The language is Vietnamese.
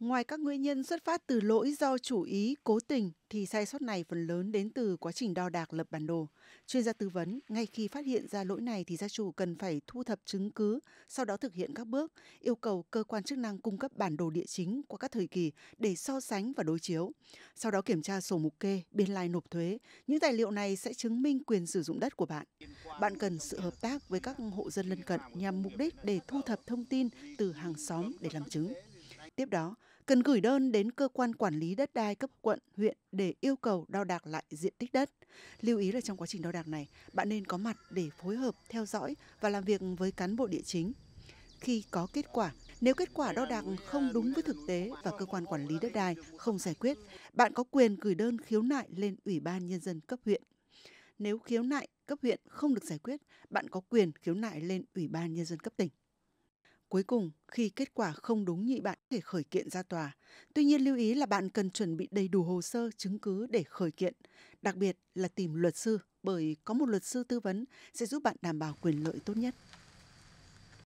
Ngoài các nguyên nhân xuất phát từ lỗi do chủ ý, cố tình thì sai sót này phần lớn đến từ quá trình đo đạc lập bản đồ. Chuyên gia tư vấn, ngay khi phát hiện ra lỗi này thì gia chủ cần phải thu thập chứng cứ, sau đó thực hiện các bước, yêu cầu cơ quan chức năng cung cấp bản đồ địa chính qua các thời kỳ để so sánh và đối chiếu. Sau đó kiểm tra sổ mục kê, biên lai nộp thuế. Những tài liệu này sẽ chứng minh quyền sử dụng đất của bạn. Bạn cần sự hợp tác với các hộ dân lân cận nhằm mục đích để thu thập thông tin từ hàng xóm để làm chứng. Tiếp đó, cần gửi đơn đến cơ quan quản lý đất đai cấp quận, huyện để yêu cầu đo đạc lại diện tích đất. Lưu ý là trong quá trình đo đạc này, bạn nên có mặt để phối hợp, theo dõi và làm việc với cán bộ địa chính. Khi có kết quả, nếu kết quả đo đạc không đúng với thực tế và cơ quan quản lý đất đai không giải quyết, bạn có quyền gửi đơn khiếu nại lên Ủy ban Nhân dân cấp huyện. Nếu khiếu nại cấp huyện không được giải quyết, bạn có quyền khiếu nại lên Ủy ban Nhân dân cấp tỉnh. Cuối cùng, khi kết quả không đúng nhị bạn có thể khởi kiện ra tòa. Tuy nhiên lưu ý là bạn cần chuẩn bị đầy đủ hồ sơ, chứng cứ để khởi kiện, đặc biệt là tìm luật sư bởi có một luật sư tư vấn sẽ giúp bạn đảm bảo quyền lợi tốt nhất.